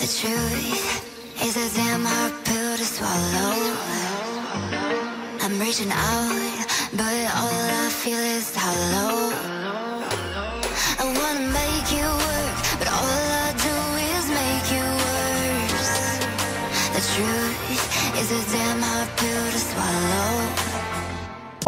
The truth is a damn hard pill to swallow. I'm reaching out, but all I feel is hollow. I wanna make work, but all I do is make worse. The truth is a damn hard pill to swallow.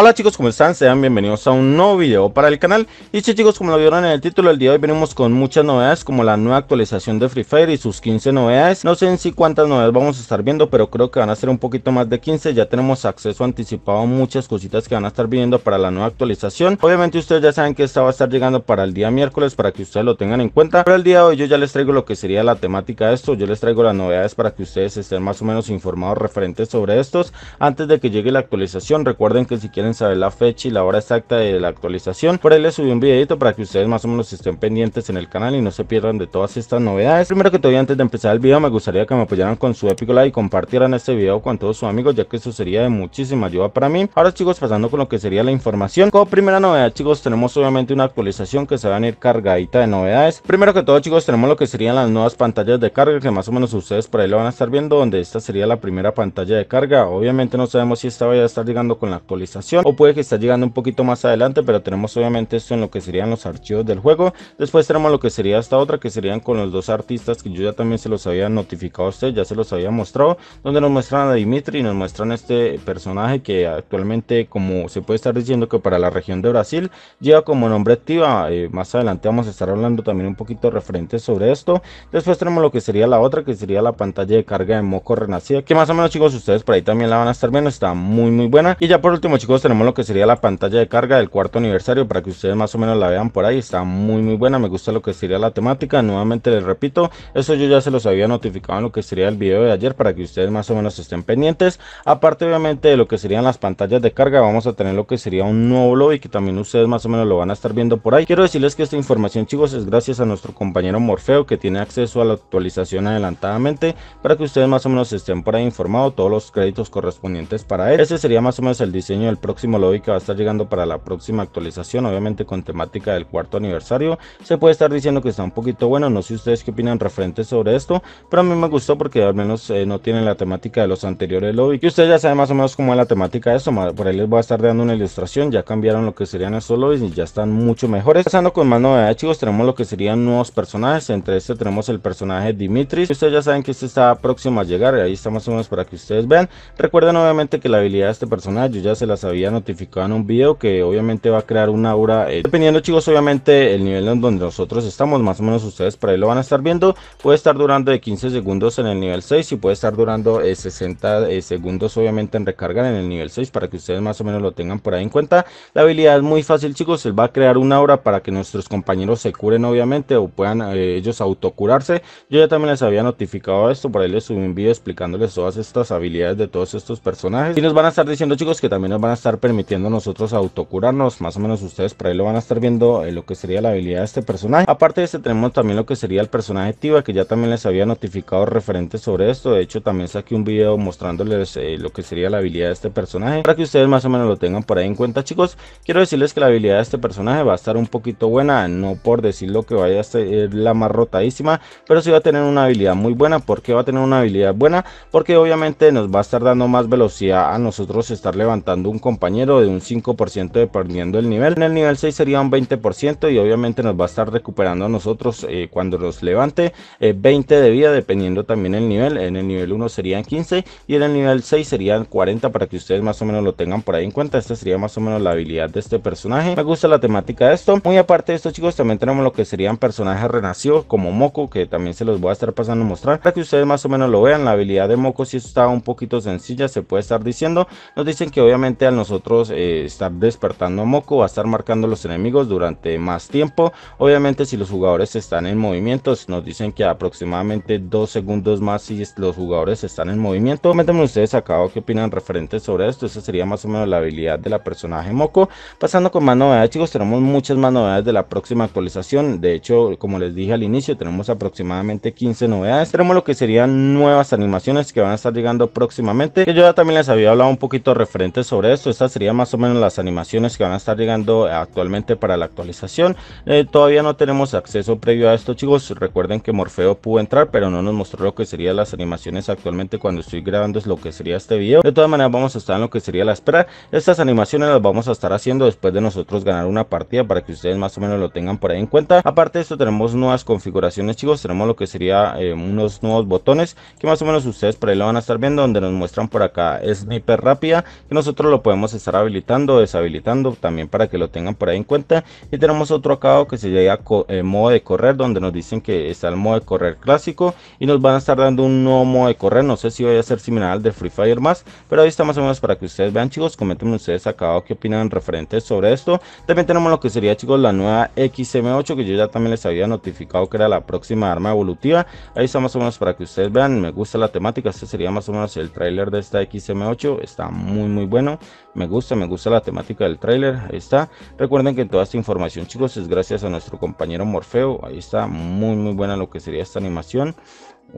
Hola chicos, ¿cómo están? Sean bienvenidos a un nuevo video para el canal Y si chicos, como lo vieron en el título, el día de hoy venimos con muchas novedades Como la nueva actualización de Free Fire y sus 15 novedades No sé en si cuántas novedades vamos a estar viendo, pero creo que van a ser un poquito más de 15 Ya tenemos acceso anticipado a muchas cositas que van a estar viendo para la nueva actualización Obviamente ustedes ya saben que esta va a estar llegando para el día miércoles para que ustedes lo tengan en cuenta Pero el día de hoy yo ya les traigo lo que sería la temática de esto Yo les traigo las novedades para que ustedes estén más o menos informados referentes sobre estos Antes de que llegue la actualización, recuerden que si quieren saber la fecha y la hora exacta de la actualización. Por ahí les subí un videito para que ustedes más o menos estén pendientes en el canal y no se pierdan de todas estas novedades. Primero que todo, antes de empezar el video, me gustaría que me apoyaran con su épico like y compartieran este video con todos sus amigos, ya que eso sería de muchísima ayuda para mí. Ahora chicos, pasando con lo que sería la información. Como primera novedad chicos, tenemos obviamente una actualización que se va a ir cargadita de novedades. Primero que todo chicos, tenemos lo que serían las nuevas pantallas de carga, que más o menos ustedes por ahí lo van a estar viendo, donde esta sería la primera pantalla de carga. Obviamente no sabemos si esta vaya a estar llegando con la actualización o puede que está llegando un poquito más adelante, pero tenemos obviamente esto en lo que serían los archivos del juego. Después tenemos lo que sería esta otra que serían con los dos artistas que yo ya también se los había notificado a ustedes ya se los había mostrado, donde nos muestran a Dimitri y nos muestran este personaje que actualmente como se puede estar diciendo que para la región de Brasil lleva como nombre activa. Eh, más adelante vamos a estar hablando también un poquito referente sobre esto. Después tenemos lo que sería la otra que sería la pantalla de carga de Moco Renacida, que más o menos chicos ustedes por ahí también la van a estar viendo, está muy muy buena. Y ya por último chicos tenemos lo que sería la pantalla de carga del cuarto aniversario para que ustedes más o menos la vean por ahí. Está muy muy buena, me gusta lo que sería la temática. Nuevamente les repito, eso yo ya se los había notificado en lo que sería el video de ayer para que ustedes más o menos estén pendientes. Aparte obviamente de lo que serían las pantallas de carga, vamos a tener lo que sería un nuevo lobby que también ustedes más o menos lo van a estar viendo por ahí. Quiero decirles que esta información chicos es gracias a nuestro compañero Morfeo que tiene acceso a la actualización adelantadamente para que ustedes más o menos estén por ahí informados todos los créditos correspondientes para él. Ese sería más o menos el diseño del próximo lobby que va a estar llegando para la próxima actualización, obviamente con temática del cuarto aniversario. Se puede estar diciendo que está un poquito bueno, no sé ustedes qué opinan referente sobre esto, pero a mí me gustó porque al menos eh, no tienen la temática de los anteriores lobby, y ustedes ya saben más o menos cómo es la temática de esto, por ahí les voy a estar dando una ilustración, ya cambiaron lo que serían estos lobbies y ya están mucho mejores. Pasando con más novedades chicos, tenemos lo que serían nuevos personajes, entre este tenemos el personaje Dimitris, ustedes ya saben que este está próximo a llegar, y ahí está más o menos para que ustedes vean. Recuerden obviamente que la habilidad de este personaje yo ya se las había ya notificado en un video que obviamente va a crear una aura. Eh, dependiendo chicos, obviamente el nivel en donde nosotros estamos, más o menos ustedes por ahí lo van a estar viendo, puede estar durando de 15 segundos en el nivel 6 y puede estar durando 60 eh, eh, segundos obviamente en recargar en el nivel 6 para que ustedes más o menos lo tengan por ahí en cuenta. La habilidad es muy fácil chicos, él va a crear una aura para que nuestros compañeros se curen obviamente o puedan ellos autocurarse. Yo ya también les había notificado esto, por ahí les subí un video explicándoles todas estas habilidades de todos estos personajes y nos van a estar diciendo chicos que también nos van a estar permitiendo a nosotros autocurarnos. Más o menos ustedes por ahí lo van a estar viendo eh, lo que sería la habilidad de este personaje. Aparte de este tenemos también lo que sería el personaje Tiva que ya también les había notificado referente sobre esto. De hecho también saqué un video mostrándoles eh, lo que sería la habilidad de este personaje. Para que ustedes más o menos lo tengan por ahí en cuenta chicos. Quiero decirles que la habilidad de este personaje va a estar un poquito buena. No por decirlo que vaya a ser eh, la más rotadísima. Pero si va a tener una habilidad muy buena. porque va a tener una habilidad buena? Porque obviamente nos va a estar dando más velocidad a nosotros estar levantando un compañero de un 5% dependiendo del nivel. En el nivel 6 sería un 20% y obviamente nos va a estar recuperando a nosotros eh, cuando nos levante 20 eh, de vida dependiendo también el nivel. En el nivel 1 serían 15 y en el nivel 6 serían 40 para que ustedes más o menos lo tengan por ahí en cuenta. Esta sería más o menos la habilidad de este personaje. Me gusta la temática de esto. Muy aparte de esto chicos también tenemos lo que serían personajes renacidos como Moco que también se los voy a estar pasando a mostrar para que ustedes más o menos lo vean. La habilidad de Moco si sí está un poquito sencilla se puede estar diciendo. Nos dicen que obviamente al nosotros nosotros eh, estar despertando a Moco, va a estar marcando los enemigos durante más tiempo. Obviamente si los jugadores están en movimiento, nos dicen que aproximadamente dos segundos más si los jugadores están en movimiento. Coméntenme ustedes acá qué opinan referentes sobre esto. Esa sería más o menos la habilidad de la personaje Moco. Pasando con más novedades chicos, tenemos muchas más novedades de la próxima actualización. De hecho, como les dije al inicio, tenemos aproximadamente 15 novedades. Tenemos lo que serían nuevas animaciones que van a estar llegando próximamente. yo ya también les había hablado un poquito referente sobre esto serían más o menos las animaciones que van a estar llegando actualmente para la actualización. Eh, todavía no tenemos acceso previo a esto, chicos. Recuerden que Morfeo pudo entrar, pero no nos mostró lo que serían las animaciones actualmente cuando estoy grabando es lo que sería este video. De todas maneras, vamos a estar en lo que sería la espera. Estas animaciones las vamos a estar haciendo después de nosotros ganar una partida para que ustedes más o menos lo tengan por ahí en cuenta. Aparte de esto, tenemos nuevas configuraciones, chicos. Tenemos lo que sería eh, unos nuevos botones que más o menos ustedes por ahí lo van a estar viendo, donde nos muestran por acá sniper rápida que nosotros lo podemos a estar habilitando o deshabilitando también para que lo tengan por ahí en cuenta. Y tenemos otro acabado que se llega eh, modo de correr, donde nos dicen que está el modo de correr clásico y nos van a estar dando un nuevo modo de correr. No sé si vaya a ser similar al de Free Fire más, pero ahí está más o menos para que ustedes vean, chicos. Comenten ustedes acabado qué opinan referente sobre esto. También tenemos lo que sería, chicos, la nueva XM8 que yo ya también les había notificado que era la próxima arma evolutiva. Ahí está más o menos para que ustedes vean. Me gusta la temática. Este sería más o menos el trailer de esta XM8. Está muy, muy bueno. Me gusta, me gusta la temática del tráiler. Ahí está. Recuerden que toda esta información, chicos, es gracias a nuestro compañero Morfeo. Ahí está. Muy, muy buena lo que sería esta animación.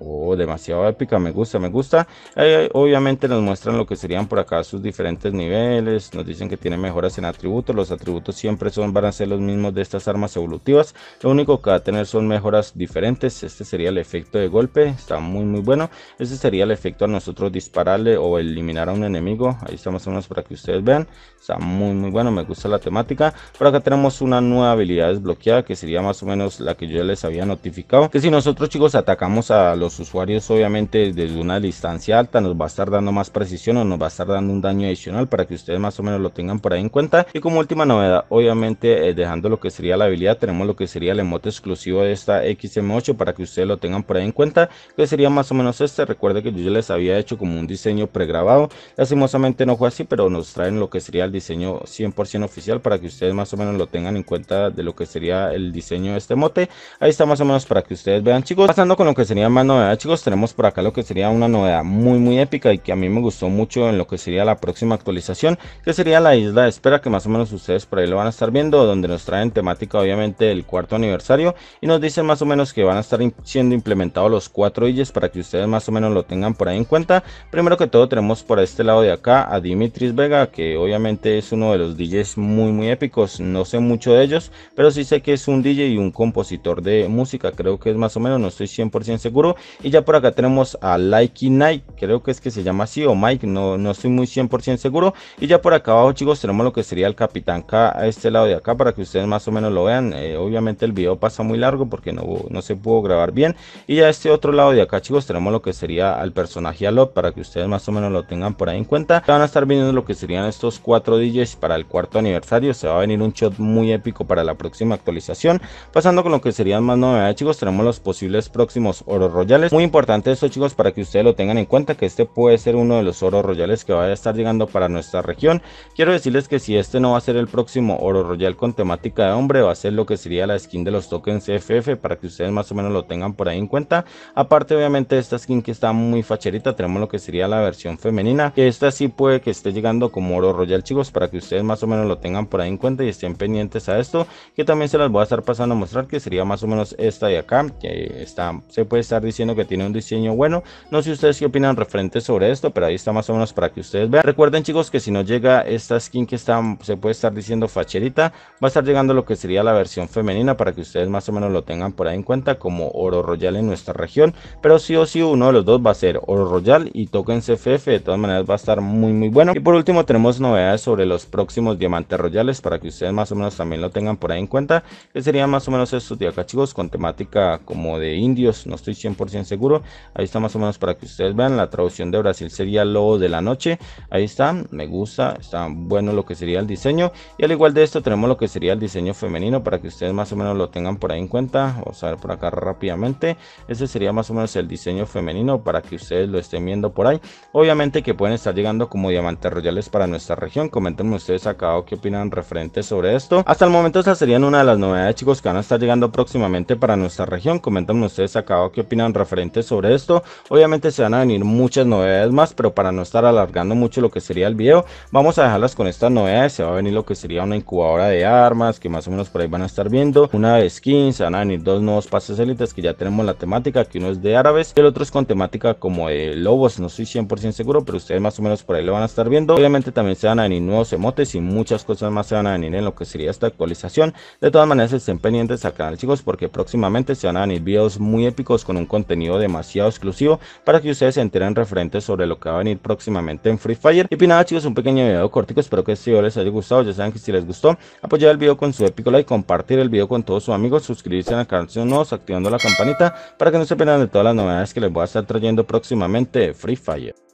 Oh, demasiado épica, me gusta, me gusta. obviamente nos muestran lo que serían por acá sus diferentes niveles, nos dicen que tiene mejoras en atributos, los atributos siempre son, van a ser los mismos de estas armas evolutivas, lo único que va a tener son mejoras diferentes, este sería el efecto de golpe, está muy muy bueno, este sería el efecto a nosotros dispararle o eliminar a un enemigo, ahí está más o menos para que ustedes vean, está muy muy bueno, me gusta la temática, por acá tenemos una nueva habilidad desbloqueada que sería más o menos la que yo les había notificado, que si nosotros chicos atacamos a los usuarios obviamente desde una distancia alta nos va a estar dando más precisión o nos va a estar dando un daño adicional para que ustedes más o menos lo tengan por ahí en cuenta y como última novedad obviamente eh, dejando lo que sería la habilidad tenemos lo que sería el emote exclusivo de esta XM8 para que ustedes lo tengan por ahí en cuenta que sería más o menos este recuerde que yo ya les había hecho como un diseño pregrabado lastimosamente no fue así pero nos traen lo que sería el diseño 100% oficial para que ustedes más o menos lo tengan en cuenta de lo que sería el diseño de este mote ahí está más o menos para que ustedes vean chicos pasando con lo que sería mano novedad chicos tenemos por acá lo que sería una novedad muy muy épica y que a mí me gustó mucho en lo que sería la próxima actualización que sería la isla de espera que más o menos ustedes por ahí lo van a estar viendo donde nos traen temática obviamente el cuarto aniversario y nos dicen más o menos que van a estar siendo implementados los cuatro djs para que ustedes más o menos lo tengan por ahí en cuenta primero que todo tenemos por este lado de acá a Dimitris Vega que obviamente es uno de los DJs muy muy épicos no sé mucho de ellos pero sí sé que es un DJ y un compositor de música creo que es más o menos no estoy 100% seguro y ya por acá tenemos a Likey night creo que es que se llama así, o Mike, no, no estoy muy 100% seguro. Y ya por acá abajo, chicos, tenemos lo que sería el Capitán K a este lado de acá para que ustedes más o menos lo vean. Eh, obviamente el video pasa muy largo porque no, no se pudo grabar bien. Y ya este otro lado de acá, chicos, tenemos lo que sería al personaje Alot para que ustedes más o menos lo tengan por ahí en cuenta. Van a estar viendo lo que serían estos cuatro DJs para el cuarto aniversario. Se va a venir un shot muy épico para la próxima actualización. Pasando con lo que serían más novedades, chicos, tenemos los posibles próximos Oro Royal muy importante esto chicos para que ustedes lo tengan en cuenta que este puede ser uno de los oro royales que vaya a estar llegando para nuestra región. Quiero decirles que si este no va a ser el próximo oro royal con temática de hombre, va a ser lo que sería la skin de los tokens FF para que ustedes más o menos lo tengan por ahí en cuenta. Aparte obviamente esta skin que está muy facherita, tenemos lo que sería la versión femenina, que esta sí puede que esté llegando como oro royal chicos para que ustedes más o menos lo tengan por ahí en cuenta y estén pendientes a esto, que también se las voy a estar pasando a mostrar que sería más o menos esta de acá, que está, se puede estar diciendo que tiene un diseño bueno. No sé ustedes qué opinan referente sobre esto, pero ahí está más o menos para que ustedes vean. Recuerden chicos que si no llega esta skin que está, se puede estar diciendo facherita, va a estar llegando lo que sería la versión femenina para que ustedes más o menos lo tengan por ahí en cuenta como oro royal en nuestra región. Pero sí o sí uno de los dos va a ser oro royal y token CFF. De todas maneras va a estar muy muy bueno. Y por último tenemos novedades sobre los próximos diamantes royales para que ustedes más o menos también lo tengan por ahí en cuenta. Que serían más o menos estos de acá chicos con temática como de indios. No estoy siempre seguro. Ahí está más o menos para que ustedes vean. La traducción de Brasil sería Lobo de la Noche. Ahí está, me gusta, está bueno lo que sería el diseño. Y al igual de esto tenemos lo que sería el diseño femenino para que ustedes más o menos lo tengan por ahí en cuenta. Vamos a ver por acá rápidamente. Ese sería más o menos el diseño femenino para que ustedes lo estén viendo por ahí. Obviamente que pueden estar llegando como diamantes royales para nuestra región. comenten ustedes acá o qué opinan referente sobre esto. Hasta el momento esa serían una de las novedades chicos que van a estar llegando próximamente para nuestra región. Coméntenme ustedes acá o qué opinan Referente sobre esto. Obviamente se van a venir muchas novedades más, pero para no estar alargando mucho lo que sería el video, vamos a dejarlas con estas novedades. Se va a venir lo que sería una incubadora de armas, que más o menos por ahí van a estar viendo. Una de skins, se van a venir dos nuevos pases élites que ya tenemos la temática, que uno es de árabes el otro es con temática como de lobos. No estoy 100% seguro, pero ustedes más o menos por ahí lo van a estar viendo. Obviamente también se van a venir nuevos emotes y muchas cosas más se van a venir en lo que sería esta actualización. De todas maneras, estén pendientes al canal, chicos, porque próximamente se van a venir videos muy épicos con un contenido contenido demasiado exclusivo para que ustedes se enteren referente sobre lo que va a venir próximamente en Free Fire. Y pues nada chicos, un pequeño video cortico, espero que este video les haya gustado, ya saben que si les gustó, apoyar el video con su épico like, compartir el video con todos sus amigos, suscribirse al canal si no activando la campanita para que no se pierdan de todas las novedades que les voy a estar trayendo próximamente de Free Fire.